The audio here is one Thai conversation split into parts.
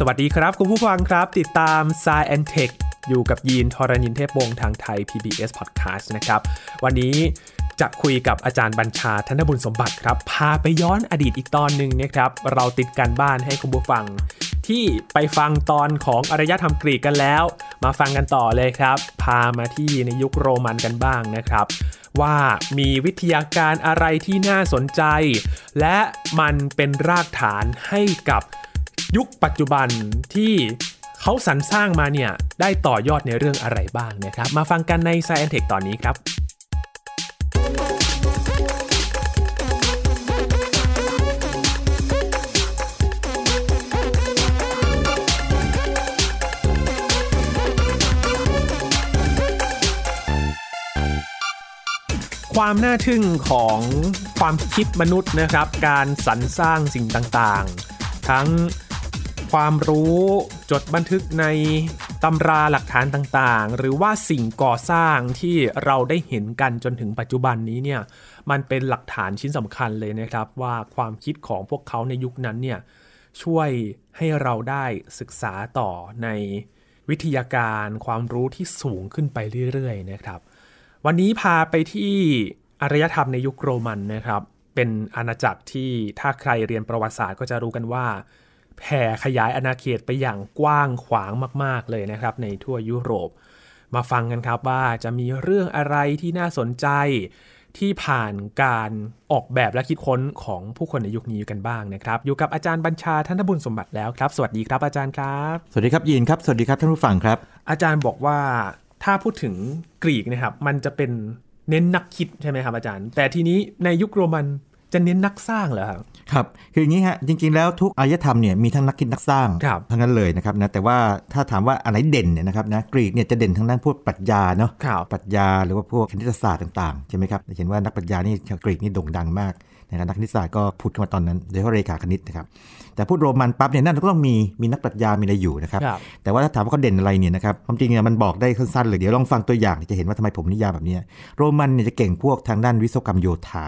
สวัสดีครับ คุณผู้ฟังครับติดตาม s ายแอนเทคอยู่กับยีนทรณินเทพวงศ์ทางไทย PBS Podcast นะครับวันนี้จะคุยกับอาจารย์บัญชาธนบุญสมบัติครับ พาไปย้อนอดีตอีกตอนหนึ่งนะครับเราติดกันบ้านให้คุณผู้ฟัง ที่ไปฟังตอนของอารยธรรมกรีกกันแล้ว มาฟังกันต่อเลยครับ พามาที่ในยุคโรมันกันบ้างนะครับว่ามีวิทยาการอะไรที่น่าสนใจ และมันเป็นรากฐานให้กับยุคปัจจุบันที่เขาสรรสร้างมาเนี่ย ได้ต่อยอดในเรื่องอะไรบ้างนะครับ มาฟังกันใน s ซ e n t e c h ตอนนี้ครับ ความน่าทึ่งของความคิดมนุษย์นะครับ การสรรสร้างสิ่งต่างๆ ทั้งความรู้จดบันทึกในตำราหลักฐานต่างๆ หรือว่าสิ่งก่อสร้างที่เราได้เห็นกันจนถึงปัจจุบันนี้เนี่ยมันเป็นหลักฐานชิ้นสำคัญเลยนะครับ ว่าความคิดของพวกเขาในยุคนั้นเนี่ยช่วยให้เราได้ศึกษาต่อในวิทยาการความรู้ที่สูงขึ้นไปเรื่อยๆนะครับ วันนี้พาไปที่อารยธรรมในยุคโรมันนะครับ เป็นอาณาจักรที่ถ้าใครเรียนประวัติศาสตร์ก็จะรู้กันว่าแผ่ขยายอาณาเขตไปอย่างกว้างขวางมาก ๆ เลยนะครับในทั่วยุโรป มาฟังกันครับว่าจะมีเรื่องอะไรที่น่าสนใจ ที่ผ่านการออกแบบและคิดค้นของผู้คนในยุคนี้กันบ้างนะครับอยู่กับอาจารย์บัญชาท่านบุญสมบัติแล้วครับสวัสดีครับอาจารย์ครับสวัสดีครับยีนครับสวัสดีครับท่านผู้ฟังครับ อาจารย์บอกว่าถ้าพูดถึงกรีกนะครับมันจะเป็นเน้นนักคิดใช่ไหมครับ อาจารย์ แต่ทีนี้ในยุคโรมันจะเน้นนักสร้างเหรอครับครับ คืออย่างนี้ฮะจริงๆ แล้วทุกอารยธรรมเนี่ยมีทั้งนักคิดนักสร้างครับทั้งนั้นเลยนะครับนะ แต่ว่าถ้าถามว่าอะไรเด่นเนี่ยนะครับนะกรีกเนี่ยจะเด่นทางด้านพวกปรัชญาเนาะครับปรัชญาหรือว่าพวกคณิตศาสตร์ต่างๆใช่ไหมครับเห็นว่านักปรัชญานี่ชาวกรีกนี่โด่งดังมากนะครับนักคณิตศาสตร์ก็พูดขึ้นมาตอนนั้นโดยเฉพาะเรขาคณิตนะครับ แต่พูดโรมันปั๊บเนี่ยนั่นก็ต้องมีมีนักปรัชญามีอะไรอยู่นะครับ แต่ว่าถ้าถามว่าเขาเด่นอะไรเนี่ยนะครับความจริงเนี่ยมันบอกได้สั้นๆเลยเดี๋ยวลองฟังตัวอย่าง จะเห็นว่าทำไมผมนิยามแบบนี้โรมันเนี่ยจะเก่งพวกทางด้านวิศวกรรมโยธา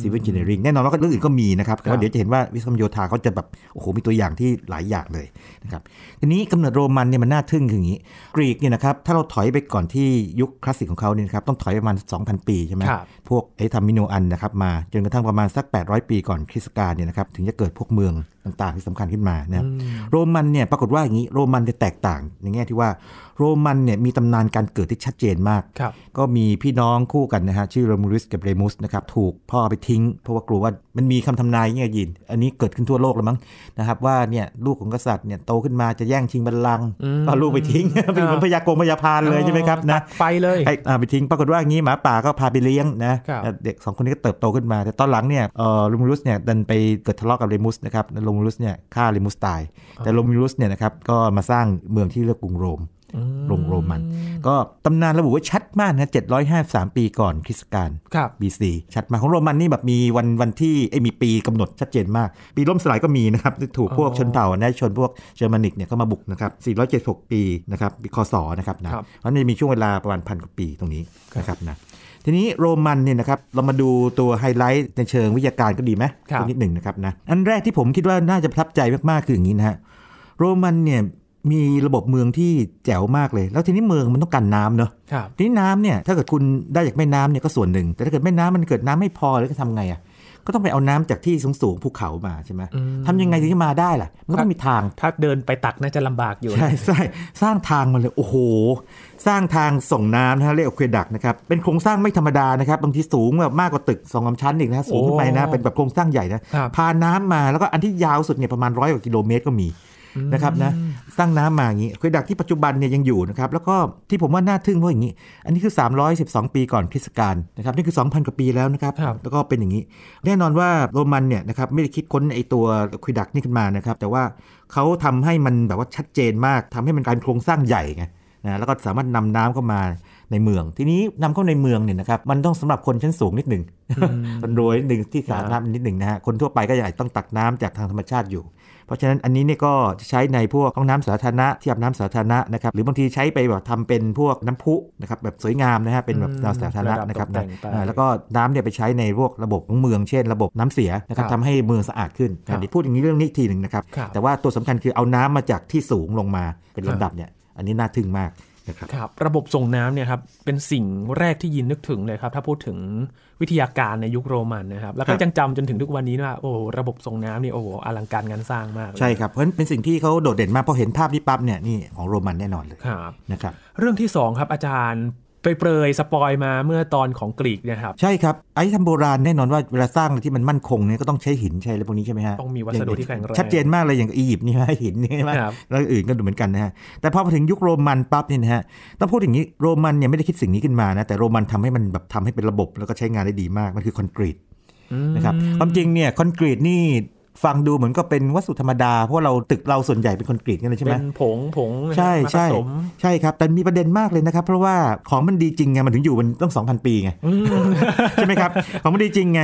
ซีเวนจิเนียริงแน่นอนว่าเรื่องอื่นก็มีนะครับแต่ว่าเดี๋ยวจะเห็นว่าวิศวกรรมโยธาเขาจะแบบ โอ้โหมีตัวอย่างที่หลายอย่างเลยนะครับทีนี้กำเนิดโรมันเนี่ยมันน่าทึ่งคืออย่างนี้ กรีกเนี่ยนะครับถ้าเราถอยไปก่อนที่ยุคคลาสสิกของเขาเนี่ยครับต้องถอยประมาณ 2,000 ปีใช่ไหมพวกไอ้ทำมิโนอันนะครับมาจนกระทั่งประมาณสัก 800 ปีก่อนคริสต์กาลเนี่ยนะครับถึงจะเกิดพวกเมืองต่าง ๆ ที่สำคัญขึ้นมานะโรมันเนี่ยปรากฏว่าอย่างนี้โรมันจะแตกต่างในแง่ที่ว่าโรมันเนี่ยมีตำนานการเกิดที่ชัดเจนมาก ก็มีพี่น้องคู่กันนะฮะชื่อโรมูริสกับเรมุสนะครับถูกพ่อไปทิ้งเพราะว่ากลัวว่ามันมีคำทำนายเงี้ยยิน อันนี้เกิดขึ้นทั่วโลกแล้วมั้งนะครับว่าเนี่ยลูกของกษัตริย์เนี่ยโตขึ้นมาจะแย่งชิงบัลลังก์ก็ลูกไปทิ้งเป็นเหมือนพยากรพยาพานเลยใช่ไหมครับนะไปเลยไปทิ้ง ปรากฏว่าอย่างนี้หมาป่าก็พาไปเลี้ยงนะเด็กสองคนนี้ก็เติบโตขึ้นมาแต่ตอนหลังเนี่ยโรมูริสเนี่ยดันไปเกิดทะเลาะกับเรมุสนะครับโรมมูลุสเนี่ยฆ่าลิมุสตายแต่โรมิลุสเนี่ยนะครับก็มาสร้างเมืองที่เรียกกรุงโรมโรมโรมัน ก็ตำนานระบุว่าชัดมากนะ753 ปีก่อนคริสต์กาลครับ BC ชัดมากของโรมันนี่แบบมีวันวันที่ไอมีปี กำหนดชัดเจนมาก ปีล่มสลายก็มีนะครับถูกพวกชนเผ่าแนชนพวกเจอร์มานิกเนี่ยเข้ามาบุกนะครับ476 ปีนะครับีคศนะครับนะเพราะนี่มีช่วงเวลาประมาณพันกว่าปีตรงนี้นะครับนะทีนี้โรมันเนี่ยนะครับเรามาดูตัวไฮไลท์ในเชิงวิทยาการก็ดีไหมนิดหนึ่งนะครับนะอันแรกที่ผมคิดว่าน่าจะประทับใจมากๆคืออย่างนี้นะฮะโรมันเนี่ยมีระบบเมืองที่แจ๋วมากเลย แล้วทีนี้เมืองมันต้องกันน้ำเนอะทีนี้น้ำเนี่ยถ้าเกิดคุณได้จากแม่น้ำเนี่ยก็ส่วนหนึ่ง แต่ถ้าเกิดแม่น้ำมันเกิดน้ำไม่พอแล้วจะทำไงอะก็ต้องไปเอาน้ำจากที่สูงๆภูเขามาใช่ไหมทำยังไงถึงจะมาได้ล่ะมันก็ต้องมีทาง ถ้าเดินไปตักน่าจะลำบากอยู่ใช่ใช่สร้างทางมาเลย โอ้โห สร้างทางส่งน้ำนะเรียกเควดักนะครับ เป็นโครงสร้างไม่ธรรมดานะครับ บางทีสูงแบบมากกว่าตึกสองสาชั้นอีกนะ สูงขึ้นไปนะ เป็นแบบโครงสร้างใหญ่นะพาน้ำมา แล้วก็อันที่ยาวสุดเนี่ยประมาณร้อยกว่ากิโลเมตรก็มีนะครับนะตั้งน้ำามาอย่างนี้เคยดักที่ปัจจุบันเนี่ยยังอยู่นะครับ แล้วก็ ที่ผมว่าน่าทึ่งเพราะอย่างนี้ อันนี้คือ 312 ปีก่อนคริสต์กาลนะครับนี่คือ 2,000กว่าปีแล้วนะครับแล้วก็เป็นอย่างนี้ แน่นอนว่าโรมันเนี่ยนะครับไม่ได้คิดค้นไอตัวคุยดักนี่ขึ้นมานะครับแต่ว่าเขาทำให้มันแบบว่าชัดเจนมากทำให้มันกลายเป็นโครงสร้างใหญ่ไงนะแล้วก็สามารถนำน้ำเข้ามาในเมือง ทีนี้นำเข้าในเมืองเนี่ยนะครับมันต้องสำหรับคนชั้นสูงนิดหนึ่งคนรวยนิดหนึ่งที่สาธารณะนิดหนึ่งนะฮะคนทั่วไปก็ยังต้องตักน้ำจากทางธรรมชาติอยู่เพราะฉะนั้นอันนี้เนี่ยก็จะใช้ในพวกห้องน้ำสาธารณะที่อาบน้ำสาธารณะนะครับหรือบางทีใช้ไปแบบทำเป็นพวกน้ำพุนะครับแบบสวยงามนะฮะเป็นแบบน้ำสาธารณะนะครับแล้วก็น้ำเนี่ยไปใช้ในพวกระบบของเมืองเช่น ระบบน้ำเสียนะครับทำให้เมืองสะอาดขึ้นเดี๋ยวพูดอย่างนี้เรื่องนี้ทีหนึ่งนะครับ แต่ว่าตัวสำคัญคือเอาน้ำมาจากที่สูงลงมาเป็นลำดับเนี่ยอันนี้น่าทึ่งมากนะครับครับระบบส่งน้ำเนี่ยครับเป็นสิ่งแรกที่ยินนึกถึงเลยครับถ้าพูดถึงวิทยาการในยุคโรมันนะครับแล้วก็ยังจำจนถึงทุกวันนี้ว่าโอ้ระบบส่งน้ำนี่โอ้อลังการงานสร้างมากใช่ครับเพราะเป็นสิ่งที่เขาโดดเด่นมากพอเห็นภาพนี้ปั๊บเนี่ยนี่ของโรมันแน่นอนเลยนะครับเรื่องที่ 2 ครับอาจารย์เปรยสปอยมาเมื่อตอนของกรีกเนี่ยครับใช่ครับไอ้ทำโบราณแน่นอนว่าเวลาสร้างอะไรที่มันมั่นคงเนี่ยก็ต้องใช้หินใช้อะไรพวกนี้ใช่ไหมฮะต้องมีวัสดุที่แข็งแรงชัดเจนมากเลยอย่างอียิปต์นี่ฮะหินนี่ใช่ไหมแล้วอื่นก็ดูเหมือนกันนะฮะแต่พอมาถึงยุคโรมันปั๊บเนี่ยนะฮะต้องพูดอย่างนี้โรมันเนี่ยไม่ได้คิดสิ่งนี้ขึ้นมานะแต่โรมันทำให้มันแบบทำให้เป็นระบบแล้วก็ใช้งานได้ดีมากมันคือคอนกรีตนะครับความจริงเนี่ยคอนกรีตนี่ฟังดูเหมือนก็เป็นวัสดุธรรมดาเพราะเราตึกเราส่วนใหญ่เป็นคอนกรีตกันเลยใช่ไหมเป็นผงผงใช่ใช่ใช่ครับ แต่มีประเด็นมากเลยนะครับ เพราะว่าของมันดีจริงไงมันถึงอยู่มันต้อง 2,000 ปีไงใช่ไหมครับของมันดีจริงไง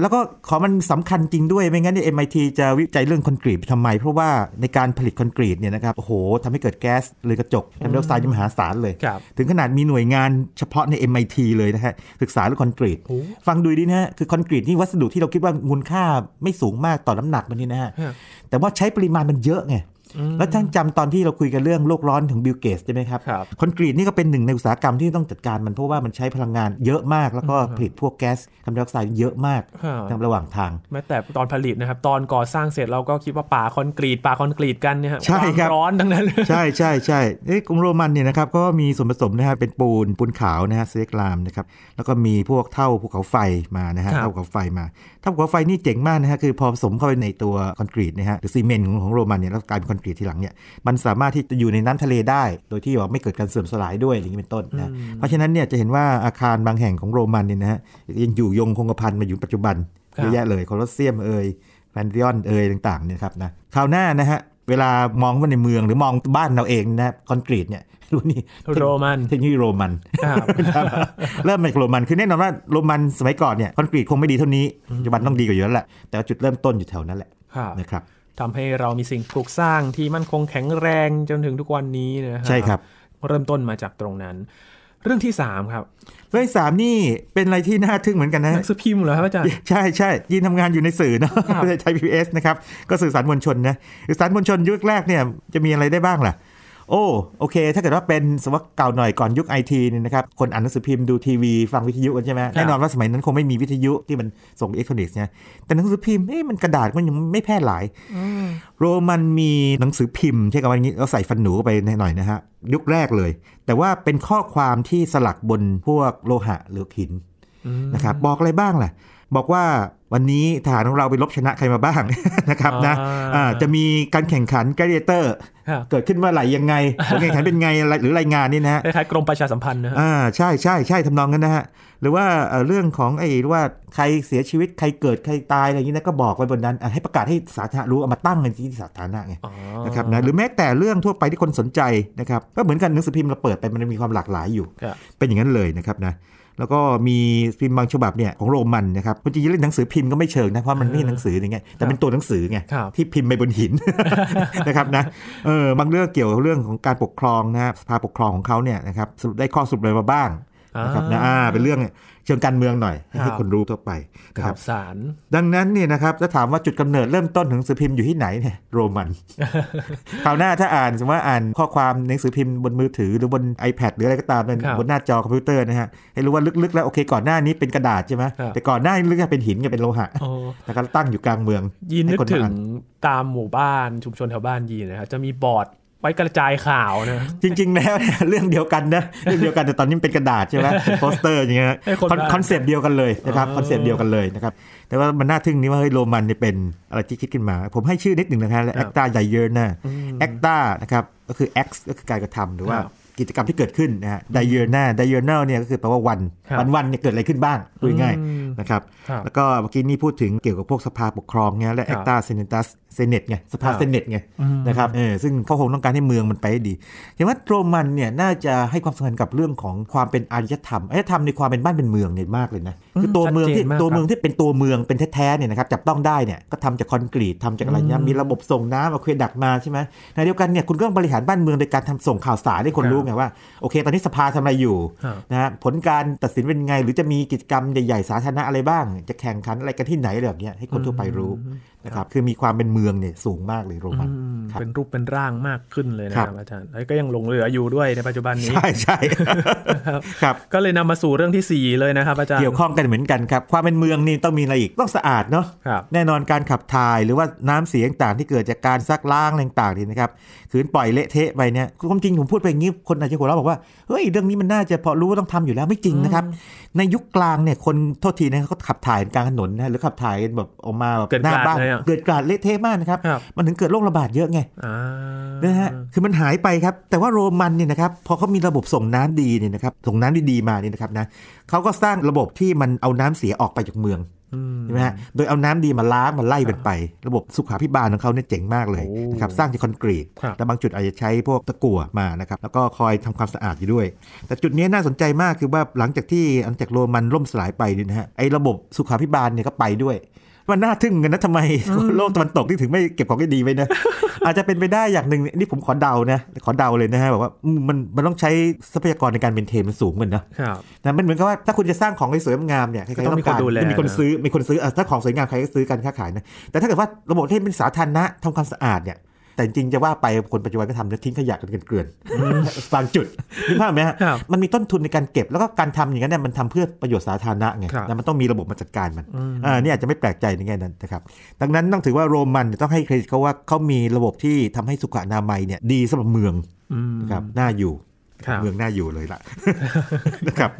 แล้วก็ของมันสำคัญจริงด้วย ไม่งั้นเนี่ย MIT จะวิจัยเรื่องคอนกรีตทำไม เพราะว่าในการผลิตคอนกรีตเนี่ยนะครับโอ้โหทำให้เกิดแก๊สเลยกระจกทำให้อไดอกไซด์มหาศาลเลย ถึงขนาดมีหน่วยงานเฉพาะใน MIT เลยนะฮะศึกษาเรื่องคอนกรีตฟังดูดีนะฮะคือคอนกรีตที่วัสดุที่เราคิดว่ามูลค่าไม่สูงมากต่อน้ำหนักแบบนี้นะฮะ แต่ว่าใช้ปริมาณมันเยอะไงแล้วท่านจำตอนที่เราคุยกันเรื่องโลกร้อนถึงบิลเกสใช่ไหมครับคอนกรีตนี่ก็เป็นหนึ่งในอุตสาหกรรมที่ต้องจัดการมันเพราะว่ามันใช้พลังงานเยอะมากแล้วก็ผลิตพวกแก๊สคาร์บอนไดออกไซด์เยอะมากางระหว่างทาง แม้แต่ตอนผลิตนะครับ ตอนก่อสร้างเสร็จเราก็คิดว่าป่าคอนกรีตป่าคอนกรีตกันเนี่ยใช่ครับร้อนทั้งนั้น ใช่ใช่ใช่เอ้กรุงโรมันเนี่ยนะครับก็มีส่วนผสมนะฮะเป็นปูนปูนขาวนะฮะเซกลามนะครับแล้วก็มีพวกเท่าภูเขาไฟมานะฮะเท่าภูเขาไฟมาเท่าภูเขาไฟนี่เจ๋งมากนะฮะคือพอผสมเข้าไปในตัวคอนกรีตนะฮะหรือซีเมนต์ของโรมันเนี่ยแล้วกลายเป็นเปลี่ยนทีหลังเนี่ยมันสามารถที่จะอยู่ในน้ำทะเลได้ โดยที่ว่าไม่เกิดการเสื่อมสลายด้วยอย่างนี้เป็นต้นนะเพราะฉะนั้นเนี่ยจะเห็นว่าอาคารบางแห่งของโรมันเนี่ยนะฮะยังอยู่ยงคงกระพันมาอยู่ปัจจุบันเยอะแยะเลยโคลอสเซียมเอ่ยแฟนดิออนเอ่ยต่างๆเนี่ยครับนะคราวหน้านะฮะเวลามองว่าในเมืองหรือมองบ้านเราเองนะคอนกรีตเนี่ยรู้นี่โรมันเทคโนโลยีโรมันเริ่มเป็นโรมันคือแน่นอนว่าโรมันสมัยก่อนเนี่ยคอนกรีตคงไม่ดีเท่านี้ปัจจุบันต้องดีกว่าเยอะแล้วแหละแต่จุดเริ่มต้นอยู่แถวนั้นแหละนะครับทำให้เรามีสิ่งปลูกสร้างที่มั่นคงแข็งแรงจนถึงทุกวันนี้นะครับใช่ครับ เริ่มต้นมาจากตรงนั้น เรื่องที่สามครับ เรื่องสามนี่เป็นอะไรที่น่าทึ่งเหมือนกันนะนัสืบพิมพ์เหรอครับอาจารย์ใช่ใช่ยินทำงานอยู่ในสื่อเนาะไทยพีบีเอสนะครับ ก็สื่อสารมวลชนนะสื่อสารมวลชนยุคแรกเนี่ย จะมีอะไรได้บ้างล่ะโอ้โอเค ถ้าเกิดว่าเป็นสมัยเก่าหน่อยก่อนยุคไอทีเนี่ยนะครับ คนอ่านหนังสือพิมพ์ดูทีวีฟังวิทยุกันใช่ไหมแน่นอนว่าสมัยนั้นคงไม่มีวิทยุที่มันส่งอิเล็กทรอนิกส์เนี่ยแต่หนังสือพิมพ์เอ้มันกระดาษมันยังไม่แพร่หลาย โรมันมีหนังสือพิมพ์ใช่กันว่านี้เราใส่ฟันหนูไปหน่อยนะฮะยุคแรกเลย แต่ว่าเป็นข้อความที่สลักบนพวกโลหะหรือหินนะครับบอกอะไรบ้างล่ะบอกว่าวันนี้ทหารของเราไปลบชนะใครมาบ้างนะครับนะจะมีการแข่งขันแกเรเตอร์เกิดขึ้นเมื่อไหร่ยังไงแข่งขันเป็นไง หรือรายงานนี่นะคล้ายๆกรมประชาสัมพันธ์นะอ่าใช่ใช่ใช่ทำนองนั้นนะฮะหรือว่าเรื่องของไอ้ว่าใครเสียชีวิตใครเกิดใครตายอะไรอย่างนี้นะก็บอกไว้บนนั้นให้ประกาศให้สาธารณรู้เอามาตั้งในที่สาธารณะไงนะครับนะหรือแม้แต่เรื่องทั่วไปที่คนสนใจนะครับก็เหมือนกันหนังสือพิมพ์เราเปิดไปมันมีความหลากหลายอยู่ เป็นอย่างนั้นเลยนะครับนะแล้วก็มีพิมพ์บางฉบับเนี่ยของโรมันนะครับจริงๆเล่นหนังสือพิมพ์ก็ไม่เชิงนะเพราะมันไม่ใช่หนังสืออย่างเงี้ยแต่เป็นตัวหนังสือไงที่พิมพ์ไปบนหินนะครับนะเออบางเรื่องเกี่ยวกับเรื่องของการปกครองนะสภาปกครองของเขาเนี่ยนะครับได้ข้อสรุปอะไรมาบ้างนะครับนะเป็นเรื่องเชิงการเมืองหน่อย ให้คนรู้ทั่วไปครับสารดังนั้นเนี่ยนะครับถ้าถามว่าจุดกำเนิดเริ่มต้นหนังสือพิมพ์อยู่ที่ไหนเนี่ยโรมันคราวหน้าถ้าอ่าน สมมติว่าอ่านข้อความหนังสือพิมพ์บนมือถือหรือบน iPad หรืออะไรก็ตามบนหน้าจอคอมพิวเตอร์นะฮะให้รู้ว่าลึกๆแล้วโอเคก่อนหน้านี้เป็นกระดาษใช่ไหมแต่ก่อนหน้านี้ลึกเป็นหินกับเป็นโลหะแต่ก็ตั้งอยู่กลางเมืองยินนึกถึงตามหมู่บ้านชุมชนแถวบ้านยีนะครับจะมีบอร์ดไว้กระจายข่าวนะจริงๆ แล้วเรื่องเดียวกันนะเรื่องเดียวกันแต่ตอนนี้เป็นกระดาษใช่ไหมโปสเตอร์อย่างเงี้ยคอนเซปต์เดียวกันเลยนะครับคอนเซปต์เดียวกันเลยนะครับแต่ว่ามันน่าทึ่งนี่ว่าเฮ้ยโรมันเนี่ยเป็นอะไรที่คิดขึ้นมา ผมให้ชื่อนิดหนึ่งนะครับแอคตาใหญ่เยอะนะแอคตานะครับก็คือแอคก็คือการกระทำหรือว่ากิจกรรมที่เกิดขึ้นนะฮะไดเยอร์นาไดเยอร์นาเนี่ยก็คือแปลว่าวัน วันวันเนี่ยเกิดอะไรขึ้นบ้างพูดง่ายนะครับแล้วก็เมื่อกี้นี่พูดถึงเกี่ยวกับพวกสภาปกครองเนี่ยและแอคตาเซนตัสเซเนตไงสภาเซเนตไงนะครับเออซึ่งเขาคงต้องการให้เมืองมันไปดีเห็นว่าโรมันเนี่ยน่าจะให้ความสำคัญกับเรื่องของความเป็นอารยธรรมอารยธรรมในความเป็นบ้านเป็นเมืองเนี่ยมากเลยนะคือตัวเมืองที่ตัวเมืองที่เป็นตัวเมืองเป็นแท้ๆเนี่ยนะครับจับต้องได้เนี่ยก็ทำจากคอนกรีตทำจากอะไรเงี้ยมีระบบส่งน้ำเอาเครดักมาใช่ไหมในเดียวกันเนี่ยคุณก็บริหารบ้านเมืองโดยการทำส่งข่าวสารให้คนรู้ไงว่าโอเค ตอนนี้สภาทำอะไรอยู่นะผลการตัดสินเป็นไง หรือจะมีกิจกรรมใหญ่ๆสาธารณะอะไรบ้าง จะแข่งขันอะไรกันที่ไหนอะไรแบบนี้ให้คนทั่วไปรู้นะครับคือมีความเป็นเมืองเนี่ยสูงมากเลยโรมันเป็นรูปเป็นร่างมากขึ้นเลยนะครับอาจารย์แล้วก็ยังหลงเหลืออยู่ด้วยในปัจจุบันนี้ ใช่ใช่ครับก็เลยนำมาสู่เรื่องที่ 4 เลยนะครับอาจารย์เกี่ยวข้องกันเหมือนกันครับ ความเป็นเมืองนี่ต้องมีอะไรอีกต้องสะอาดเนาะแน่นอนการขับถ่ายหรือว่าน้ำเสียงต่างที่เกิดจากการซักล้างต่างๆนี่นะครับขืนปล่อยเละเทะไปเนี่ยความจริงผมพูดไปอย่างนี้คนอาจจะหัวเราะบอกว่าเฮ้ยเรื่องนี้มันน่าจะพอรู้ว่าต้องทำอยู่แล้วไม่จริงนะครับ ในยุคกลางเนี่ยคนโทษทีนะเขาขับถ่ายกลางถนนนะหรือขับถ่ายแบบออกมาแบบหน้าบ้านอะเกิดการเละเทะมากนะครับ มันถึงเกิดโรคระบาดเยอะไงนะฮะ คือมันหายไปครับ แต่ว่าโรมันเนี่ยนะครับ พอเขามีระบบส่งน้ำดีเนี่ยนะครับ ส่งน้ำดีๆ มาเนี่ยนะครับนะเขาก็สร้างระบบที่มันเอาน้ำเสียออกไปจากเมืองใช่ไหมฮะ โดยเอาน้ำดีมาล้างมาไล่เป็นไป ระบบสุขาพิบาลของเขาเนี่ยเจ๋งมากเลยนะครับ สร้างจากคอนกรีต และบางจุดอาจจะใช้พวกตะกั่วมานะครับ แล้วก็คอยทำความสะอาดอยู่ด้วย แต่จุดนี้น่าสนใจมากคือว่าหลังจากที่อังจากโรมันล่มสลายไปนี่นะฮะ ไอ้ระบบสุขาพิบาลเนี่ยก็ไปด้วยมันน่าทึ่งกันนะทำไมโลกตะวันตกที่ถึงไม่เก็บของได้ดีไว้นะอาจจะเป็นไปได้อย่างหนึ่งนี่ผมขอเดานะขอเดาเลยนะฮะบอกว่า มันมันต้องใช้ทรัพยากรในการเป็นเทมันสูงเหมือนนะครับนะมันเหมือนกับว่าถ้าคุณจะสร้างของสวยงามเนี่ยใครต้องการมีคนซื้อมีคนซื้อถ้าของสวยงามใครก็ซื้อกันค้าขายนะแต่ถ้าเกิดว่าระบบที่เป็นสาธารณะทำความสะอาดเนี่ยแต่จริงจะว่าไปคนปัจจุบันก็ทำแล้วทิ้งขยะกันเกลื่อนบางจุดนี่ภาพไหมฮะมันมีต้นทุนในการเก็บ แล้วก็การทำอย่างนั้นเนี่ยมันทำเพื่อประโยชน์สาธารณะไงแล้วมันต้องมีระบบมาจัดการมันอ่านี่อาจจะไม่แปลกใจในแง่นั้นนะครับดังนั้น ต้องถือว่าโรมันต้องให้เครดิตเขาว่าเขามีระบบที่ทำให้สุขอนามัยเนี่ยดีสำหรับเมืองนะครับน่าอยู่เมืองน่าอยู่เลยล่ะนะครับ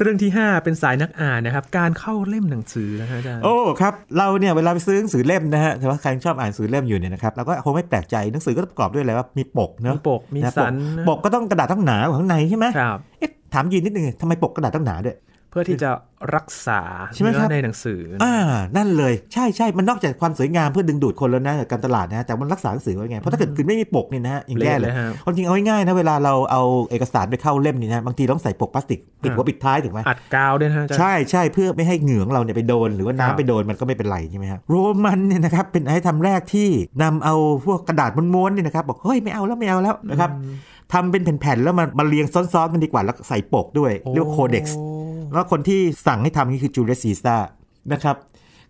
เรื่องที่ 5 เป็นสายนักอ่านนะครับ การเข้าเล่มหนังสือนะฮะอาจารย์โอ้ครับเราเนี่ยเวลาไปซื้อหนังสือเล่มนะฮะแต่ว่าใครชอบอ่านหนังสือเล่มอยู่เนี่ยนะครับเราก็คงไม่แปลกใจหนังสือก็ประกอบด้วยอะไรว่ามีปกเนาะมีปกมีสันปกก็ต้องกระดาษต้องหนาข้างในใช่ไหมครับเอ๊ะถามยีนนิดนึงทำไมปกกระดาษต้องหนาด้วยเพื่อที่จะรักษาเนื้อในหนังสือ อ่านั่นเลย ใช่ใช่ มันนอกจากความสวยงามเพื่อดึงดูดคนแล้วนะการตลาดนะ แต่มันรักษาหนังสือไว้ไง เพราะถ้าเกิดคุณไม่มีปกนี่นะฮะยังแย่เลยคนจริงเอาง่ายๆนะ เวลาเราเอาเอกสารไปเข้าเล่มนี่นะ บางทีต้องใส่ปกพลาสติกปิดหัวปิดท้ายถูกไหม อัดกาวด้วยนะใช่ใช่เพื่อไม่ให้เหงืองเราเนี่ยไปโดนหรือว่าน้ำไปโดนมันก็ไม่เป็นไรใช่ไหมฮะโรมันเนี่ยนะครับเป็นไอ้ทำแรกที่นำเอาพวกกระดาษม้วนๆเนี่ยนะครับบอกเฮ้ยไม่เอาแล้วไม่เอาแล้วนะครับทำเป็นแผ่นๆแล้วมันมาเรียงซ้อนๆกันดีกว่าแล้วใส่ปกด้วยเรียกว่าโคเด็กซ์แล้วคนที่สั่งให้ทำนี่คือจูเลสซีซ่านะครับ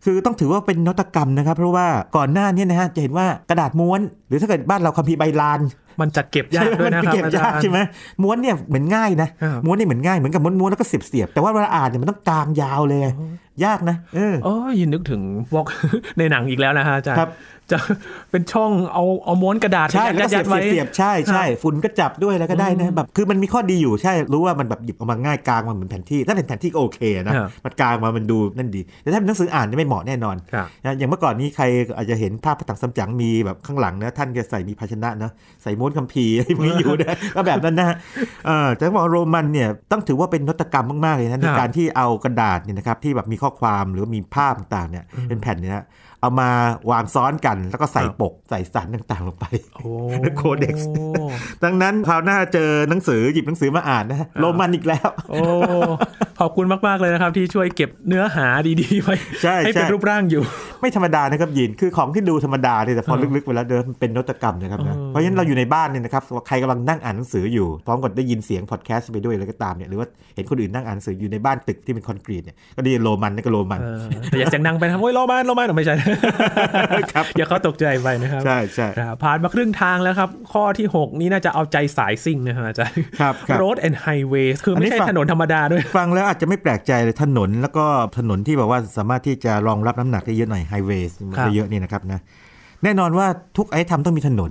คือต้องถือว่าเป็นนวัตกรรมนะครับ เพราะว่าก่อนหน้านี้นะฮะจะเห็นว่ากระดาษม้วน หรือถ้าเกิดบ้านเราคัมภีร์ใบลานมันจัดเก็บยากด้วยนะครับเก็บยากใช่ไหมม้วนเนี่ยเหมือนง่ายนะม้วนเนี่ยเหมือนง่ายเหมือนกับม้วนม้วนแล้วก็เสียบเสียบ แต่ว่าเวลาอ่านเนี่ยมันต้องกลางยาวเลย ยากนะ เอออ๋อยินนึกถึงวอกในหนังอีกแล้วนะฮะอาจารย์จะเป็นช่องเอาเอาม้วนกระดาษใช่แล้วก็เสียบเสียบใช่ใช่ฝุ่นก็จับด้วยแล้วก็ได้นะ แบบคือมันมีข้อดีอยู่ใช่รู้ว่ามันแบบหยิบออกมาง่ายกลางมันเหมือนแผ่นที่ ถ้าเป็นแผ่นที่โอเคนะมันกลางมามันดูนั่นดี แต่ถ้าเป็นหนังสืออ่านนี่ไม่เหมาะแน่นอนนะอย่างเมื่อก่อนนี้ใครอาจจะเห็นภาพพระถังสัมจั๋งมีแบบข้างหลังนะท่านจะใส่มีภาชนะนะใส่ม้ม้นคัมภีร์พวกนี้อยู่นะก็แบบนั้นนะแต่ว่าโรมันเนี่ยต้องถือว่าเป็นนวัตกรรมมาก ๆ เลยนะในการที่เอากระดาษเนี่ยนะครับที่แบบมีข้อความหรือมีภาพต่างเนี่ยเป็นแผ่นเนี่ยเอามาวางซ้อนกันแล้วก็ใส่ปกใส่สารต่าง ๆ ลงไปโคเด็กซ์ดังนั้นคราวหน้าเจอหนังสือ หยิบหนังสือมาอ่านนะโรมันอีกแล้ว โอ้ ขอบคุณมากๆเลยนะครับ ที่ช่วยเก็บเนื้อหาดีๆไว้ให้เป็นรูปร่างอยู่ไม่ธรรมดานะครับ ยิน คือของที่ดูธรรมดา แต่พอลึก ๆ ไปแล้วเดินเป็นนวัตกรรมนะครับนะเพราะฉะนั้นเราอยู่ในบ้านเนี่ยนะครับใครกำลังนั่งอ่านหนังสืออยู่พร้อมกับได้ยินเสียงพอดแคสต์ไปด้วยอะไรก็ตามเนี่ยหรือว่าเห็นคนอื่นนั่งอ่านหนังสืออยู่ในบ้านตึกที่เป็นคอนกรีตเนี่ยก็ได้ยินโรมันนี่ก็โรมันแต่อย่าเสียงดังไปนะโอ้ยโรมันโรมันไม่ใช่อย่าเขาตกใจไปนะครับ ใช่ใช่ผ่านมาครึ่งทางแล้วครับ ข้อที่ 6 นี้น่าจะเอาใจสายซิ่งนะครับอาจารย์ครับรถแอนด์ไฮเวย์คือไม่ใช่ถนนธรรมดาด้วย ฟังแล้วอาจจะไม่แปลกใจเลยถนนแล้วก็ถนนที่แบบว่าสามารถที่จะรองรับน้ำหนักได้เยอะหน่อยไฮเวย์มันจะเยอะนี่นะครับนะ แน่นอนว่าทุกไอ้ทำต้องมีถนน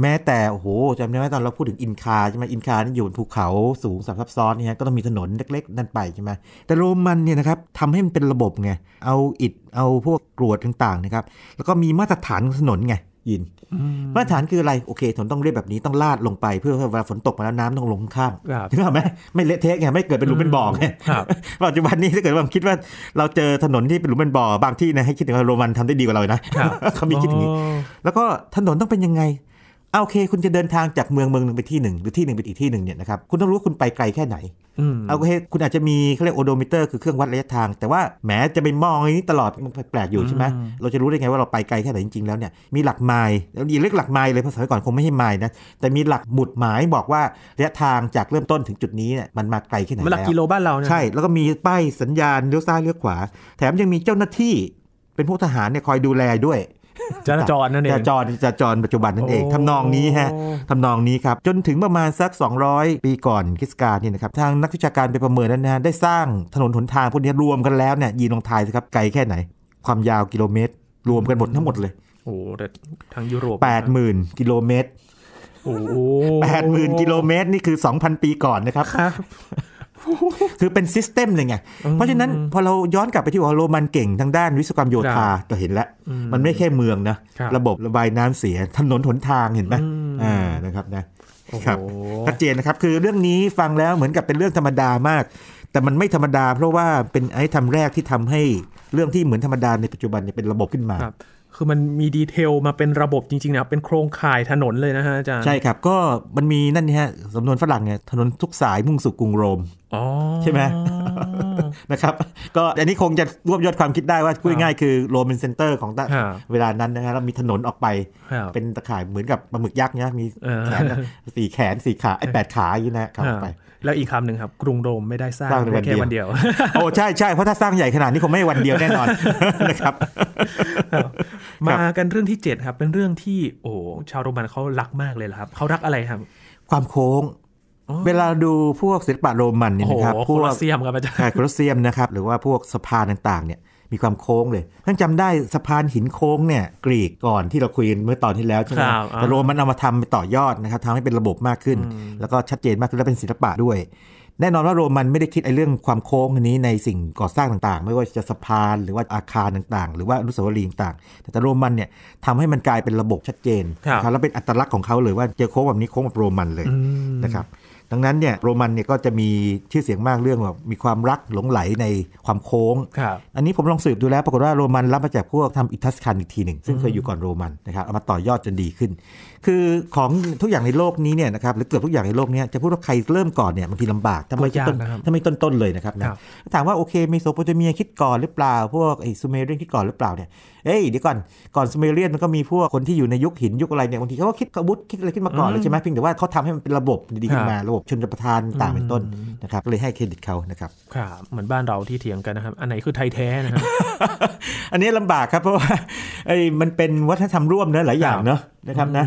แม้แต่โอ้โหจำได้ไหมตอนเราพูดถึงอินคาใช่ไหมอินคานี่อยู่บนภูเขาสูงซับซ้อนนี่ฮะก็ต้องมีถนนเล็กๆนั่นไปใช่ไหมแต่โรมันเนี่ยนะครับทำให้มันเป็นระบบไงเอาอิฐเอาพวกกรวดต่างๆนะครับ แล้วก็มีมาตรฐานถนนไงยินมาตรฐานคืออะไรโอเค ถนนต้องเรียบแบบนี้ต้องลาดลงไป เพื่อเวลาฝนตกมาแล้วน้ำต้องลงข้างถึงไหมไม่เละเทะไงไม่เกิดเป็นหลุมเป็นบ่อไงปัจจุบันนี้ถ้าเกิดว่าคิดว่าเราเจอถนนที่เป็นหลุมเป็นบ่อบางที่นะให้คิดถึงโรมันทำได้ดีกว่าเราเลยนะเขามีคิดอย่างนี้ แล้วก็ถนนต้องเป็นยังไงโอเคคุณจะเดินทางจากเมืองเมืองหนึ่งไปที่หนึ่งหรือที่หนึ่งไปอีกที่หนึ่งเนี่ยนะครับคุณต้องรู้คุณไปไกลแค่ไหนเอาโอเคคุณอาจจะมีเขาเรียกโอโดมิเตอร์คือเครื่องวัดระยะทาง แต่ว่าแหมจะไปมองอย่างนี้ตลอดมันแปลกอยู่ ใช่ไหมเราจะรู้ได้ไงว่าเราไปไกล แค่ไหนจริงๆแล้วเนี่ยมีหลักไมล์แล้วอีกเรีกหลักไมล์เลยภาษาก่อนคงไม่ใช่ไมล์นะแต่มีหลักหมุดหมายบอกว่าระยะทางจากเริ่มต้นถึงจุดนี้เนี่ยมันมาไกลแค่ไหนแวหลักกิโลบ้านเราใช่ แล้วก็มีป้ายสัญญาณเลี้ยวซ้ายเลี้ยวขวา แถมยังมีเจ้าหน้าที่เป็นพวกทหารเนี่ยคอยดูแลด้วยจราจรนั่นเองจราจรจราจรปัจจุบันนั่นเอง ทำนองนี้ฮะ ทำนองนี้ครับ จนถึงประมาณสัก 200 ปีก่อนคริสตกาลนี่นะครับ ทางนักวิชาการไปประเมินนั้นนะได้สร้างถนนหนทาง พวกนี้รวมกันแล้วเนี่ยยีนลองทายสิครับไกลแค่ไหน ความยาวกิโลเมตร รวมกันหมดทั้งหมดเลย โอ้แต่ทางยุโรปแปดหมื่นกิโลเมตรโแปดหมื่นกิโลเมตร นี่คือ 2,000 ปีก่อนนะครับคือเป็นซิสเต็มเลยไง เพราะฉะนั้นพอเราย้อนกลับไปที่ว่าโรมันเก่งทางด้านวิศวกรรมโยธาก็เห็นแล้ว มันไม่แค่เมืองนะ ระบบระบายน้ำเสียถนนหนทางเห็นไหมอ่า นะครับนะครับชัดเจนนะครับ คือเรื่องนี้ฟังแล้วเหมือนกับเป็นเรื่องธรรมดามาก แต่มันไม่ธรรมดาเพราะว่าเป็นไอ้ทำแรกที่ทำให้เรื่องที่เหมือนธรรมดา ในปัจจุบันเนี่ยเป็นระบบขึ้นมา คือมันมีดีเทลมาเป็นระบบจริงๆนะ เป็นโครงข่ายถนนเลยนะฮะอาจารย์ ใช่ครับ ก็มันมีนั่นนี่ฮะสำนวนฝรั่งเนี่ยถนนทุกสายมุ่งสู่กรุงโรมใช่ไหมนะครับ ก็อันนี้คงจะรวบยอดความคิดได้ว่าพูดง่ายคือโรมันเซนเตอร์ของเวลานั้นนะรับเรามีถนนออกไป เป็นตะข่ายเหมือนกับปลาหมึกยักษ์เนี่ยมีแขนสี่แขนสี่ขาไอ้แปดขาอยู่นะครับไป แล้วอีกคำหนึ่งครับ กรุงโรมไม่ได้สร้างแค่วันเดียวโอ้ใช่ใช่เพราะถ้าสร้างใหญ่ขนาดนี้คงไม่วันเดียวแน่นอนนะครับ มากันเรื่องที่ 7 ครับ เป็นเรื่องที่โอ้ชาวโรมันเขารักมากเลยครับเขารักอะไรครับ ความโค้งเวลาดูพวกศิลปะโรมันนี่นะครับพวกโคลอเซียมครับอาจารย์โคลอเซียมนะครับหรือว่าพวกสะพานต่างๆเนี่ยมีความโค้งเลยท่านจำได้สะพานหินโค้งเนี่ยกรีกก่อนที่เราคุยเมื่อตอนที่แล้วใช่ไหมแต่โรมันเอามาทำต่อยอดนะครับทำให้เป็นระบบมากขึ้น แล้วก็ชัดเจนมากขึ้นและเป็นศิลปะด้วย แน่นอนว่าโรมันไม่ได้คิดไอ้เรื่องความโค้งนี้ในสิ่งก่อสร้างต่าง ๆ ไม่ว่าจะสะพานหรือว่าอาคารต่างๆ หรือว่าอนุสาวรีย์ต่างๆแต่โรมันเนี่ยทำให้มันกลายเป็นระบบชัดเจนแล้วเป็นอัตลักษณ์ของเขาเลยว่าเจอโค้งแบบนี้โค้งแบบโรมันเลยนะครับดังนั้นเนี่ยโรมันเนี่ยก็จะมีชื่อเสียงมากเรื่องแบบมีความรักหลงไหลในความโค้งอันนี้ผมลองสืบดูแล้ว ปรากฏว่าโรมันรับมาจากพวกทำอิทัสคันอีกทีหนึ่งซึ่งเคยอยู่ก่อนโรมันนะครับเอามาต่อยอดจนดีขึ้น คือของทุกอย่างในโลกนี้เนี่ยนะครับหรือเกือบทุกอย่างในโลกนี้จะพูดว่าใครเริ่มก่อนเนี่ยบางทีลำบากทำไมต้นทำไมต้นๆเลยนะครับนะถามว่าโอเคเมโสโปเตเมียคิดก่อนหรือเปล่า พวกไอซูเมเรียนคิดก่อนหรือเปล่าเนี่ยเอ้ยเดี๋ยวก่อนก่อนสมัยเรียนมันก็มีพวกคนที่อยู่ในยุคหินยุคอะไรเนี่ยบางทีเขาก็คิดกระบุดคิดอะไรขึ้นมาก่อนเลยใช่ไหมเพียงแต่ว่าเขาทำให้มันเป็นระบบดีขึ้นมาระบบชนประทานต่างเป็นต้นนะครับเลยให้เครดิตเขานะครับครับเหมือนบ้านเราที่เถียงกันนะครับอันไหนคือไทยแท้นะครับอันนี้ลำบากครับเพราะว่าไอ้มันเป็นวัฒนธรรมร่วมเนะหลายอย่างเนอะนะครับนะ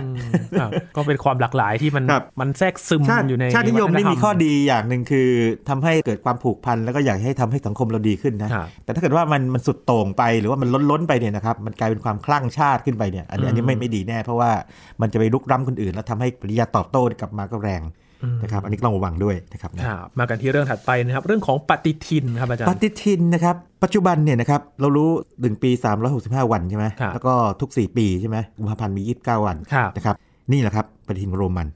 ก็เป็นความหลากหลายที่มันมันแทรกซึมอยู่ในชาตินิยมนี่มีข้อดีอย่างหนึ่งคือทำให้เกิดความผูกพันแล้วก็อยากให้ทำให้สังคมเราดีขึ้นนะแต่ถ้าเกิดว่ามันมันสุดโต่งไปหรือว่ามันล้นล้นไปเนี่ยนะครับครับมันกลายเป็นความคลั่งชาติขึ้นไปเนี่ยอันนี้อันนี้ไม่ไม่ดีแน่ เพราะว่ามันจะไปลุกล้ำคนอื่น แล้วทำให้ปริยาตอบโต้กลับมาก็แรงนะครับอันนี้ต้องระวังด้วยนะครับมากันที่เรื่องถัดไปนะครับเรื่องของปฏิทินครับอาจารย์ปฏิทินนะครับ ปัจจุบันเนี่ยนะครับ เรารู้ 1 ปี 365 วันใช่ไหมแล้วก็ทุก 4 ปีใช่ไหมกุมภาพันธ์มี 29 วันนะครับนี่แหละครับปฏิทินโรมัน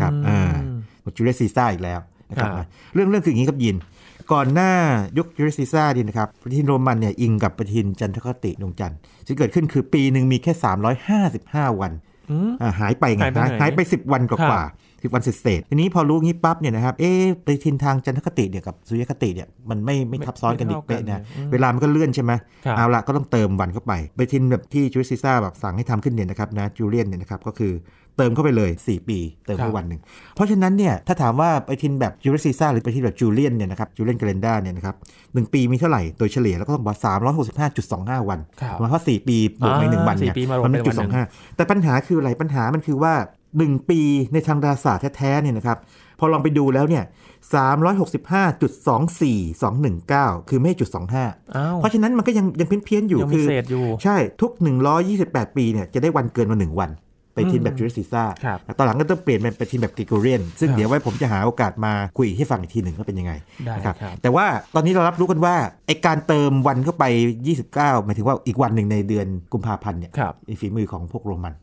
ครับอ่าจูเลียสซีซ่าอีกแล้วนะครับเรื่องเรื่องคืออย่างนี้ครับยินก่อนหน้ายุคยูริซิซ่าดีนะครับปฏิทินโรมันเนี่ยอิงกับปฏิทินจันทคติดวงจันทร์ที่เกิดขึ้นคือปีหนึ่งมีแค่ 355 วันหายไปไงหายไป 10 วันกว่าสิบวันเสร็จทีนี้พอรู้งี้ปั๊บเนี่ยนะครับ เอ๊ะปฏิทินทางจันทคติเนี่ยกับสุริยคติเนี่ยมันไม่ไม่ทับซ้อนกันอีกเป๊ะนะเวลามันก็เลื่อนใช่ไหมเอาละก็ต้องเติมวันเข้าไปปฏิทินแบบที่จูริซิซ่าแบบสั่งให้ทำขึ้นเนี่ยนะครับนะจูเลียนเนี่ยนะครับก็คือเติมเข้าไปเลย 4 ปีเติมไปวันหนึ่งเพราะฉะนั้นเนี่ยถ้าถามว่าไปทินแบบจูเลียซีซ่าหรือไปทินแบบจูเลียนเนี่ยนะครับจูเลียนกาเลนด้าเนี่ยนะครับหปีมีเท่าไหร่ โดยเฉลี่ยแล้วก็ต้องบอกสามร้อยหกสิบห้าจุดสองห้าวัน เพราะสี่ปีบวกไปหนึ่งวันเนี่ยมันไม่จุดสองห้าแต่ปัญหาคืออะไร ปัญหามันคือว่า 1 ปีในทางดาราศาสตร์แท้ๆเนี่ยนะครับพอลองไปดูแล้วเนี่ย365.24219 คือไม่จุดสองห้าเพราะฉะนั้นมันก็ยังยังเพี้ยนๆอยู่คือใช่ทุก 128 ปีเนี่ยจะได้วันเกินมา1วันไปทีมแบบจูเลสซีซ่าตอนหลังก็ต้องเปลี่ยนเป็นทีมแบบกิกูเรียน ซึ่งเดี๋ยวไว้ผมจะหาโอกาสมาคุยให้ฟังอีกทีหนึ่งว่าเป็นยังไงนะครับแต่ว่าตอนนี้เรารับรู้กันว่า ไอการเติมวันเข้าไป 29หมายถึงว่าอีกวันหนึ่งในเดือนกุมภาพันธ์เนี่ยฝีมือของพวกโรมัน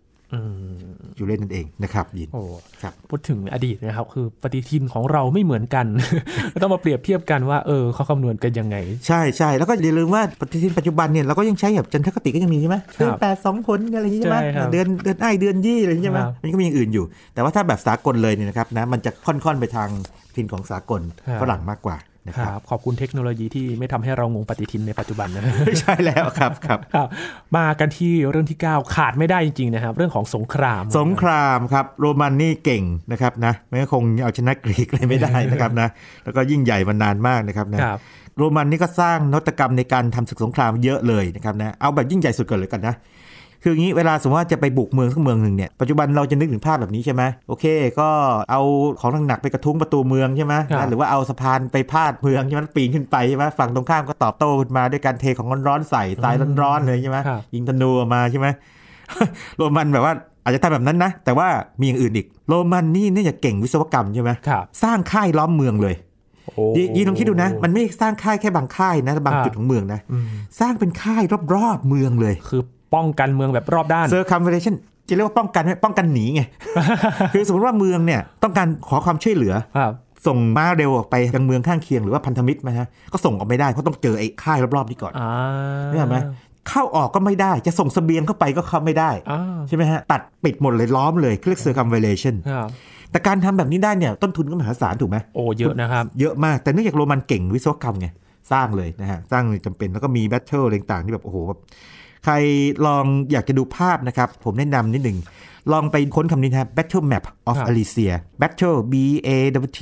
อยู่เล่นนั่นเองนะครับยินโอ้ครับพูดถึงอดีตนะครับคือปฏิทินของเราไม่เหมือนกัน ต้องมาเปรียบเทียบกันว่า เออเขาคำนวณกันยังไง ใช่ใช่แล้วก็อย่าลืมว่าปฏิทินปัจจุบันเนี่ยเราก็ยังใช้แบบจันทคติก็ยังมีใช่ไหมเดือนแปดสองผลอะไรอย่างงี้ใช่ไหมเดือนเดือนไอเดือนยี่อะไรอย่างงี้ใช่ไหมมันก็มีอย่างอื่นอยู่ แต่ว่าถ้าแบบสากลเลยเนี่ยนะครับนะมันจะค่อนๆไปทางทินของสากลฝรั่งมากกว่าะครับขอบคุณเทคโนโลยีที่ไม่ทำให้เรางงปฏิทินในปัจจุบันนะใช่แล้วครับครับครับ มากันที่เรื่องที่ 9 ขาดไม่ได้จริงๆนะครับ เรื่องของสงครามสงครามครับ โรมันนี่เก่งนะครับนะไม่คงเอาชนะกรีกเลยไม่ได้นะครับนะแล้วก็ยิ่งใหญ่มานานมากนะครับนะโรมันนี่ก็สร้างนวัตกรรมในการทำศึกสงครามเยอะเลยนะครับนะเอาแบบยิ่งใหญ่สุดก่อนเลยกันนะคืออย่างนี้เวลาสมมติว่าจะไปบุกเมืองสักเมืองหนึ่งเนี่ย ปัจจุบันเราจะนึกถึงภาพแบบนี้ใช่ไหม โอเค ก็เอาของหนักๆไปกระทุ้งประตูเมืองใช่ไหม หรือว่าเอาสะพานไปพาดเมืองใช่ไหมปีนขึ้นไปใช่ไหมฝั่งตรงข้ามก็ตอบโต้ขึ้นมาด้วยการเทของร้อนๆใส่ทรายร้อนๆเลยใช่ไหมยิงธนูมาใช่ไหม โรมันแบบว่าอาจจะทำแบบนั้นนะ แต่ว่ามีอย่างอื่นอีก โรมันนี่เนี่ยจะเก่งวิศวกรรมใช่ไหมสร้างค่ายล้อมเมืองเลยยีลองคิดดูนะ มันไม่สร้างค่ายแค่บางค่ายนะ บางจุดของเมืองนะ สร้างเป็นค่ายรอบๆเมืองเลยคือป้องกันเมืองแบบรอบด้านเซอร์คัมเ e เ t ชันจะเรียกว่า ป้องกันไมป้องกันหนีไง คือสมมติว่าเมืองเนี่ยต้องการขอความช่วยเหลือ ส่งมาเร็วออกไปยังเมืองข้างเคียงหรือว่าพันธมิตรไหมฮะก็ส่งออกไม่ได้ เพราะต้องเจอไอ้ค่ายรอบๆนี้ก่อนนี่ไหมเข้าออกก็ไม่ได้จะส่งสเสบียงเข้าไปก็เข้าไม่ได้ใช่ไหมฮะตัดปิดหมดเลยล้อมเลยเรียกเซอร์คัมเวเลชันแต่การทำแบบนี้ได้เนี่ยต้นทุนก็มหาศาลถูกไหมโอ้เยอะนะครับเยอะมากแต่เนื่องจากโรมันเก่งวิศวกรรมไงสร้างเลยนะฮะสร้างจำเป็นแล้วก็มีแบทเทิลต่างที่แบบโอ้โหแบบใครลองอยากจะดูภาพนะครับผมแนะนำนิดหนึ่ง ลองไปค้นคำนี้นะครับ Battle Map of Alicia Battle B A W T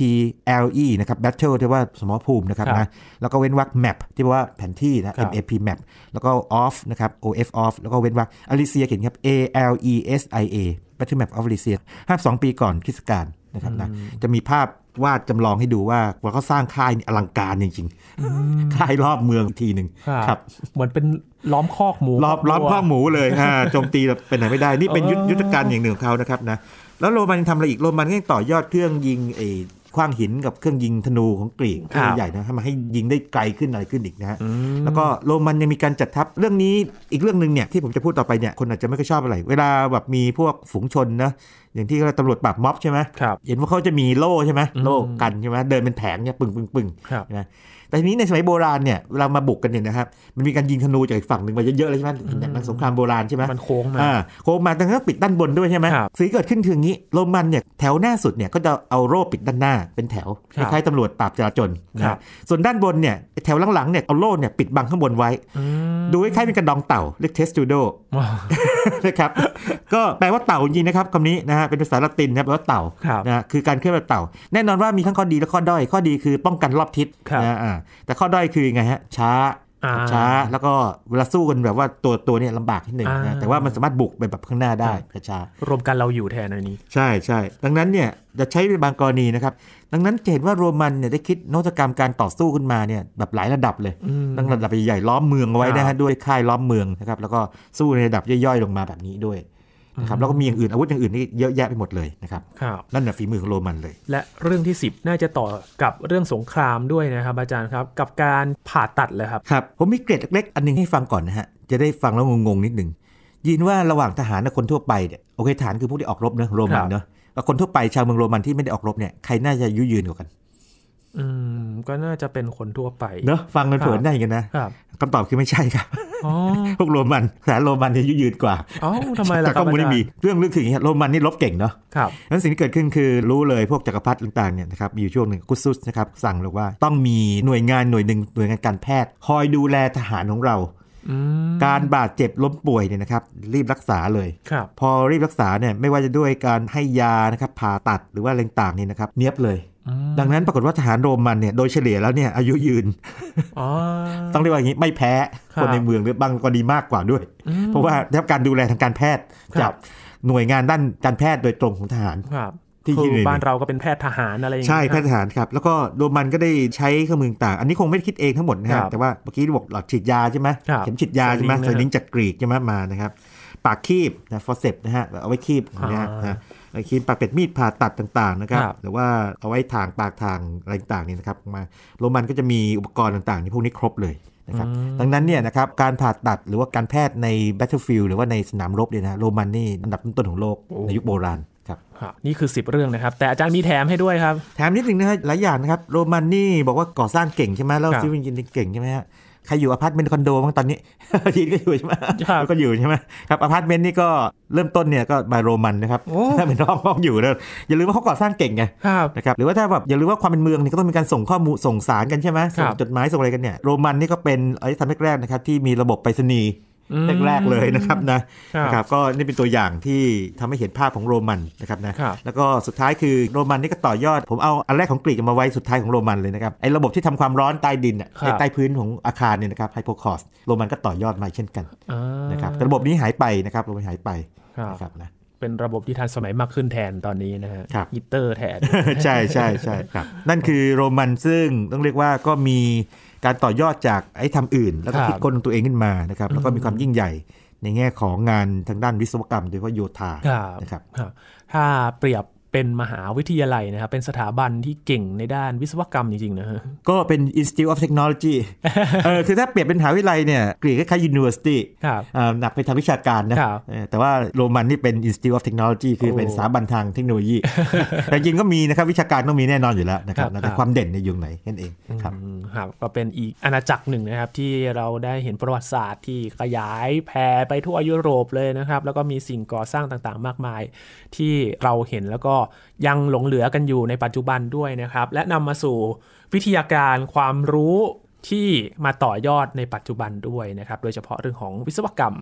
L E นะครับ Battle ที่ว่าสมรภูมินะครับนะแล้วก็เว้นวรรค map ที่ว่าแผนที่นะ M A P map แล้วก็ off นะครับ O F off แล้วก็เว้นวรรค Alicia เขียนครับ A L E S I A Battle Map of Alicia 52ปีก่อนคริสต์กาลนะครับนะจะมีภาพวาดจำลองให้ดูว่าว่าเขาสร้างค่ายอลังการจริงๆค่ายรอบเมืองทีหนึ่งครับ เหมือนเป็นล้อมคอกหมูล้อมล้อมคอกหมูเลยฮะโจมตีแบบเป็นไหนไม่ได้นี่เป็นยุทธการอย่างหนึ่งของเขานะครับนะแล้วโรมันทำอะไรอีกโรมันก็ยังต่อยอดเครื่องยิงไอ้คว้างหินกับเครื่องยิงธนูของกรีกเครื่องใหญ่นะทำให้ยิงได้ไกลขึ้นอะไรขึ้นอีกนะฮะแล้วก็โรมันยังมีการจัดทัพเรื่องนี้อีกเรื่องหนึ่งเนี่ยที่ผมจะพูดต่อไปเนี่ยคนอาจจะไม่ค่อยชอบอะไร เวลาแบบมีพวกฝูงชนนะอย่างที่ตำรวจปราบม็อบใช่ไหมเห็นว่าเขาจะมีโล่ใช่ไหมโล่กันใช่ไหมเดินเป็นแผงเนี่ยปึ่งปึ่งปึ่งนะแต่ทีนี้ในสมัยโบราณเนี่ยเรามาบุกกันเนี่ยนะครับมันมีการยิงธนูจากอีกฝั่งหนึ่งมาเยอะๆเลยใช่ไหมในสงครามโบราณใช่ไหมมันโค้งมาโค้งมาัแต่ปิดด้านบนด้วยใช่ไหมสีเกิดขึ้นถึงงี้โรมันเนี่ยแถวหน้าสุดเนี่ยก็จะเอาโล่ปิดด้านหน้า เป็นแถวคล้ายๆตำรวจปราบจราจรนะส่วนด้านบนเนี่ยแถวหลังๆเนี่ยเอาโล่เนี่ยปิดบังข้างบนไว้ดูคล้ายๆเป็นกระดองเต่าเรียกเทสตูโดนะครับ ก็แปลว่าเต่าจริงนะครับคำนี้นะฮะเป็นภาษาละตินนะแปลว่าเต่านะคือการเคลื่อนแบบเต่า แน่นอนว่ามีทั้งข้อดีและข้อด้อยข้อดีคือป้องกันรอบทิศนะแต่ข้อด้อยคือไงฮะ ช้าช้าแล้วก็เวลาสู้กันแบบว่าตัวตัวเนี่ยลำบากที่หนึ่งนะแต่ว่ามันสามารถบุกไปแบบข้างหน้าได้กระชารวมกันเราอยู่แทนอันนี้ ใช่ใช่ ดังนั้นเนี่ยจะใช้ในบางกรณีนะครับ ดังนั้นเห็นว่าโรมันเนี่ยได้คิดนวัตกรรมการต่อสู้ขึ้นมาเนี่ยแบบหลายระดับเลยตั้งระดับใหญ่ๆล้อมเมืองเอาไว้นะฮะด้วยค่ายล้อมเมืองนะครับแล้วก็สู้ในระดับย่อยๆลงมาแบบนี้ด้วยนะครับแล้วก็มีอย่างอื่นอาวุธอย่างอื่นนี่เยอะแยะไปหมดเลยนะครับ ครับนั่นแหละฝีมือของโรมันเลย และเรื่องที่ 10 น่าจะต่อกับเรื่องสงครามด้วยนะครับอาจารย์ครับกับการผ่าตัดเลยครับครับผมมีเกร็ดเล็กๆอันนึงให้ฟังก่อนนะฮะจะได้ฟังแล้วงงๆนิดนึงยินว่าระหว่างทหารกัคนทั่วไปเนี่ยโอเคฐานคือพวกที่ออกรบเนอะโรมันเนอะกับคนทั่วไปชาวเมืองโรมันที่ไม่ได้ออกรบเนี่ยใครน่าจะยุยืนกว่ากันอืมก็น่าจะเป็นคนทั่วไปเนอะฟังมันเผอนได้กันนะคำตอบคือไม่ใช่ครับพวกโรมันแต่โรมันจนี่ยืดกว่าอ๋อทำไมล่ะคร้มูไม่มีเรื่องลึกถึงอย่างโรมันนี่ลบเก่งเนาะครับนั้นสิ่งที่เกิดขึ้นคือรู้เลยพวกจักรพรรดิต่างๆเนี่ยนะครับมีอยู่ช่วงหนึ่งกุสซุสนะครับ สั่งเลยว่าต้องมีหน่วยงานหน่วยหนึ่งหน่วยงานการแพทย์คอยดูแลทหารของเราการบาดเจ็บล้มป่วยเนี่ยนะครับ รีบรักษาเลยพอรีบรักษาเนี่ยไม่ว่าจะด้วยการให้ยานะครับ ผ่าตัดหรือว่าอะไรต่างๆนี่นะครับ เนียบเลยดังนั้นปรากฏว่าทหารโรมันเนี่ยโดยเฉลี่ยแล้วเนี่ยอายุยืน ต้องเรียกว่าอย่างนี้ไม่แพ้คนในเมืองหรือบางกรณีมากกว่าด้วย เพราะว่าได้รับการดูแลทางการแพทย์จากหน่วยงานด้านการแพทย์โดยตรงของทหารที่ยืนบ้านเราก็เป็นแพทย์ทหารอะไรอย่างนี้ใช่แพทย์ทหารครับ แล้วก็โรมันก็ได้ใช้เครื่องมือต่าง อันนี้คงไม่คิดเองทั้งหมดนะครับ แต่ว่าเมื่อกี้บอกหลอดฉีดยาใช่ไหมเข็มฉีดยาใช่ไหมสลิงจากกรีกใช่ไหมมา นะครับ ปากคีบนะฟอสเซปนะฮะ เอาไว้คีบนะฮะครีมปากเป็ดมีดผ่าตัดต่าง ๆ นะครับหรือว่าเอาไว้ทางปากทางอะไรต่างๆนี่นะครับ มาโรมันก็จะมีอุปกรณ์ต่างๆนี่พวกนี้ครบเลยนะครับดังนั้นเนี่ยนะครับการผ่าตัดหรือว่าการแพทย์ใน battlefield หรือว่าในสนามรบเนี่ยนะโรมันนี่อันดับต้นๆของโลก ในยุคโบราณครับนี่คือ 10 เรื่องนะครับ แต่อาจารย์มีแถมให้ด้วยครับ แถมนิดหนึ่งนะฮะหลายอย่างนะครับโรมันนี่บอกว่าก่อสร้างเก่งใช่ไหมแล้วซิวินยินเก่งใช่ไหมฮะใครอยู่อพาร์ตเมนต์คอนโดบ้างตอนนี้ทีนก็อยู่ใช่ไหมก็อยู่ใช่ไหมครับอพาร์ตเมนต์นี่ก็เริ่มต้นเนี่ยก็มาโรมันนะครับถ้าเป็นห้องห้อง อยู่นะอย่าลืมว่าเขาก่อสร้างเก่งไงนะครับหรือว่าถ้าแบบอย่าลืมว่าความเป็นเมืองนี่ก็ต้องมีการส่งข้อมูลส่งสารกันใช่ไหมส่งจดหมายส่งอะไรกันเนี่ยโรมันนี่ก็เป็นไอ้ทำแรกๆนะครับที่มีระบบไปรษณีย์แรกๆเลยนะครับนะครับ ก็นี่เป็นตัวอย่างที่ทำให้เห็นภาพของโรมันนะครับนะแล้วก็สุดท้ายคือโรมันนี่ก็ต่อยอด ผมเอาอันแรกของกรีกมาไว้สุดท้ายของโรมันเลยนะครับไอ้ระบบที่ทำความร้อนใต้ดินอ่ะใต้พื้นของอาคารเนี่ยนะครับไฮโปคอสโรมันก็ต่อยอดมาเช่นกันนะครับระบบนี้หายไปนะครับโรมันหายไปนะครับนะเป็นระบบที่ทันสมัยมากขึ้นแทนตอนนี้นะฮะฮิตเตอร์แทนใช่ใช่ใช่ครับนั่นคือโรมัน ซึ่งต้องเรียกว่าก็มีการต่อยอดจากไอ้ทำอื่น แล้วก็คิดค้นตัวเองขึ้นมานะครับ แล้วก็มีความยิ่งใหญ่ในแง่ของงานทางด้านวิศวกรรม โดยเฉพาะโยธานะครับถ้าเปรียบเป็นมหาวิทยาลัยนะครับเป็นสถาบันที่เก่งในด้านวิศวกรรมจริงๆนะฮะก็เป็น Institute of Technology เออคือถ้าเปรียบเป็นมหาวิทยาลัยเนี่ยกรีกคล้ายๆ University ครับหนักไปทางวิชาการนะแต่ว่าโรมันนี่เป็น Institute of Technology คือเป็นสถาบันทางเทคโนโลยี แต่จริงก็มีนะครับวิชาการต้องมีแน่นอนอยู่แล้วนะครับแต่ความเด่นในยุคไหนนั่นเองครับครับก็เป็นอีกอาณาจักรหนึ่งนะครับที่เราได้เห็นประวัติศาสตร์ ที่ขยายแผ่ไปทั่วยุโรปเลยนะครับแล้วก็มีสิ่งก่อสร้างต่างๆ มากมาย ที่เราเห็นแล้วก็ยังหลงเหลือกันอยู่ในปัจจุบันด้วยนะครับ และนำมาสู่วิทยาการความรู้ที่มาต่อยอดในปัจจุบันด้วยนะครับ โดยเฉพาะเรื่องของวิศวกรรม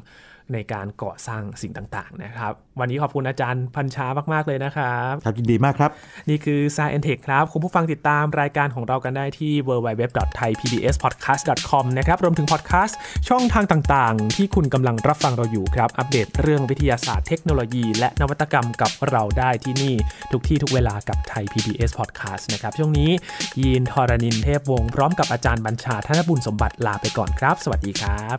ในการก่อสร้างสิ่งต่าง ๆนะครับ วันนี้ขอบคุณอาจารย์พันชามากๆ เลยนะครับครับ ยินดีมากครับนี่คือ s ายแอนเทคครับคุณผู้ฟังติดตามรายการของเรากันได้ที่ www.thaipbspodcast.com นะครับรวมถึงพอดแคสต์ช่องทางต่างๆ ที่คุณกำลังรับฟังเราอยู่ครับ อัปเดตเรื่องวิทยาศาสตร์เทคโนโลยีและนวัตกรรมกับเราได้ที่นี่ทุกที่ทุกเวลากับไทย PBS Podcast นะครับช่วงนี้ยีนทอรานินเทพวงศ์พร้อมกับอาจารย์บัญชาธนบุญสมบัติลาไปก่อนครับ สวัสดีครับ